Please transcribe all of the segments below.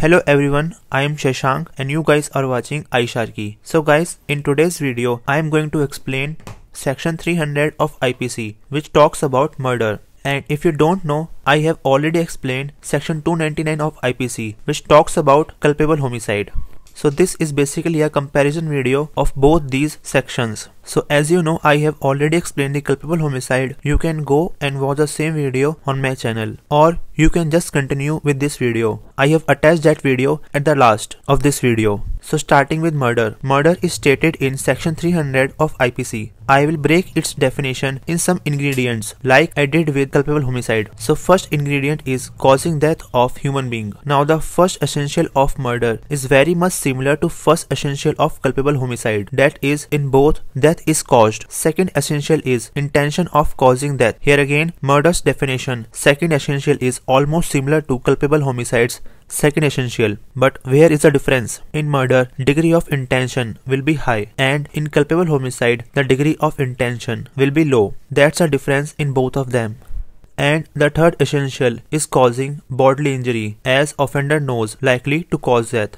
Hello everyone, I am Shashank and you guys are watching iSharky. So guys, in today's video, I am going to explain section 300 of IPC which talks about murder. And if you don't know, I have already explained section 299 of IPC which talks about culpable homicide. So this is basically a comparison video of both these sections. So as you know, I have already explained the culpable homicide. You can go and watch the same video on my channel or you can just continue with this video. I have attached that video at the last of this video. So starting with murder. Murder is stated in section 300 of IPC. I will break its definition in some ingredients like I did with culpable homicide. So first ingredient is causing death of human being. Now the first essential of murder is very much similar to first essential of culpable homicide that is in both death is caused. Second essential is intention of causing death. Here again murder's definition. Second essential is almost similar to culpable homicides second essential but where is the difference in murder degree of intention will be high and in culpable homicide the degree of intention will be low that's a difference in both of them and the third essential is causing bodily injury as offender knows likely to cause death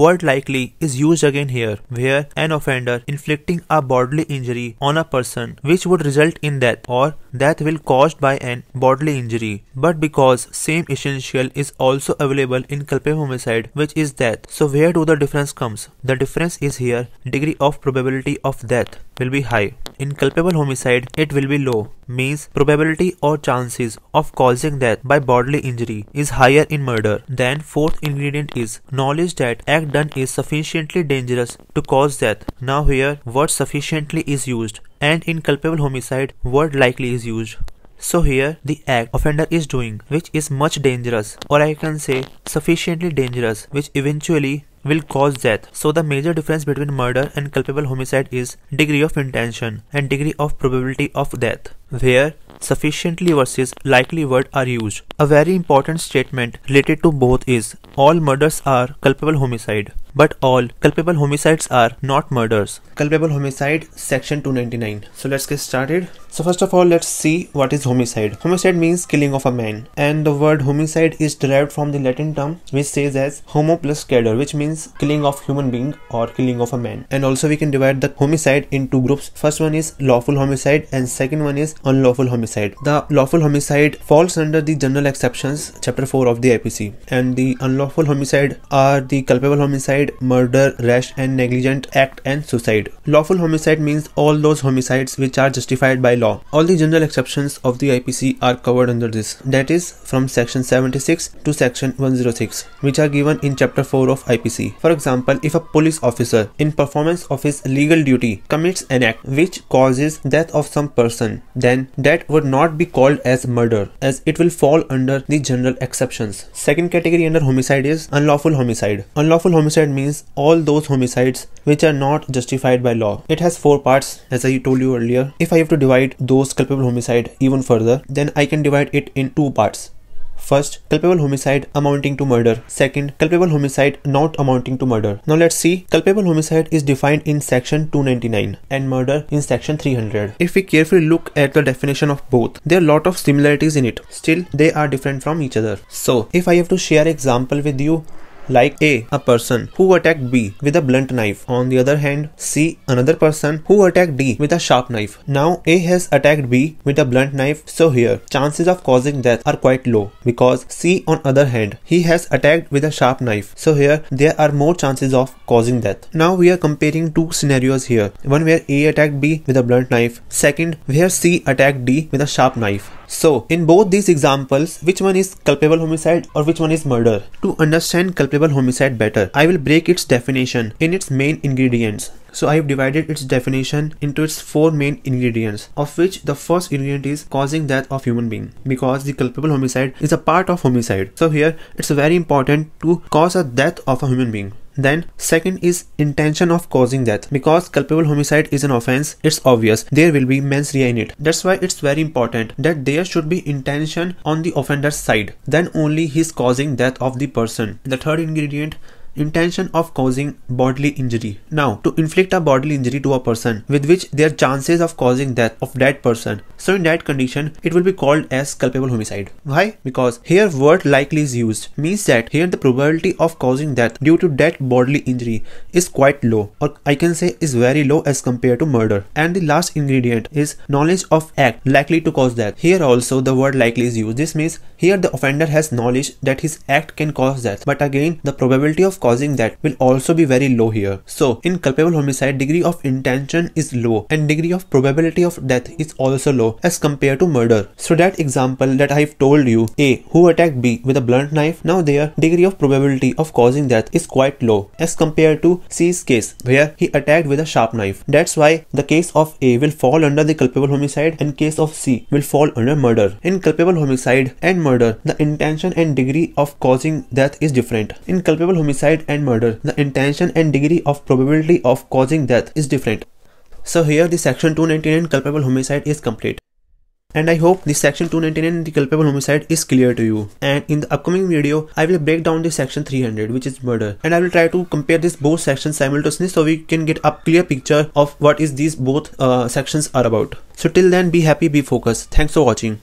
Word likely is used again here, where an offender inflicting a bodily injury on a person which would result in death or death will caused by an bodily injury. But because same essential is also available in culpable homicide which is death. So where do the difference comes? The difference is here degree of probability of death will be high. In culpable homicide, it will be low, means probability or chances of causing death by bodily injury is higher in murder. Then fourth ingredient is knowledge that act done is sufficiently dangerous to cause death. Now here word sufficiently is used and in culpable homicide word likely is used. So here the act offender is doing which is much dangerous or I can say sufficiently dangerous which eventually will cause death. So the major difference between murder and culpable homicide is degree of intention and degree of probability of death, where sufficiently versus likely word are used. A very important statement related to both is all murders are culpable homicide but all culpable homicides are not murders. Culpable homicide section 299. So let's get started. So first of all let's see what is homicide. Homicide means killing of a man and the word homicide is derived from the Latin term which says as homo plus cadere which means killing of human being or killing of a man. And also we can divide the homicide in two groups. First one is lawful homicide and second one is unlawful homicide. The lawful homicide falls under the general exceptions chapter 4 of the IPC and the unlawful homicide are the culpable homicide homicide, murder, rash and negligent act and suicide. Lawful homicide means all those homicides which are justified by law. All the general exceptions of the IPC are covered under this. That is from section 76 to section 106 which are given in chapter 4 of IPC. For example, if a police officer in performance of his legal duty commits an act which causes death of some person, then that would not be called as murder as it will fall under the general exceptions. Second category under homicide is unlawful homicide. Unlawful homicide means all those homicides which are not justified by law. It has four parts as I told you earlier. If I have to divide those culpable homicide even further, then I can divide it in two parts. First, culpable homicide amounting to murder. Second, culpable homicide not amounting to murder. Now let's see, culpable homicide is defined in section 299 and murder in section 300. If we carefully look at the definition of both, there are a lot of similarities in it. Still, they are different from each other. So, if I have to share example with you, like A, a person who attacked B with a blunt knife. On the other hand, C, another person who attacked D with a sharp knife. Now A has attacked B with a blunt knife, so here chances of causing death are quite low because C on other hand, he has attacked with a sharp knife. So here there are more chances of causing death. Now we are comparing two scenarios here. One where A attacked B with a blunt knife, second where C attacked D with a sharp knife. So in both these examples, which one is culpable homicide or which one is murder? To understand culpable homicide better, I will break its definition in its main ingredients. So I have divided its definition into its four main ingredients, of which the first ingredient is causing death of human being, because the culpable homicide is a part of homicide. So here it's very important to cause a death of a human being. Then second is intention of causing death. Because culpable homicide is an offense, it's obvious there will be mens rea in it. That's why it's very important that there should be intention on the offender's side. Then only he's causing death of the person. The third ingredient intention of causing bodily injury. Now, to inflict a bodily injury to a person with which there are chances of causing death of that person. So in that condition, it will be called as culpable homicide. Why? Because here word likely is used. Means that here the probability of causing death due to that bodily injury is quite low or I can say is very low as compared to murder. And the last ingredient is knowledge of act likely to cause death. Here also the word likely is used. This means here the offender has knowledge that his act can cause death. But again, the probability of causing that will also be very low here. So in culpable homicide, degree of intention is low and degree of probability of death is also low as compared to murder. So that example that I've told you, A, who attacked B with a blunt knife, now their degree of probability of causing death is quite low as compared to C's case where he attacked with a sharp knife. That's why the case of A will fall under the culpable homicide and case of C will fall under murder. In culpable homicide and murder, the intention and degree of causing death is different. In culpable homicide, homicide and murder, the intention and degree of probability of causing death is different. So here the section 299 culpable homicide is complete. And I hope the section 299 the culpable homicide is clear to you. And in the upcoming video, I will break down the section 300 which is murder. And I will try to compare these both sections simultaneously so we can get a clear picture of what is these both uh, sections are about. So till then be happy, be focused. Thanks for watching.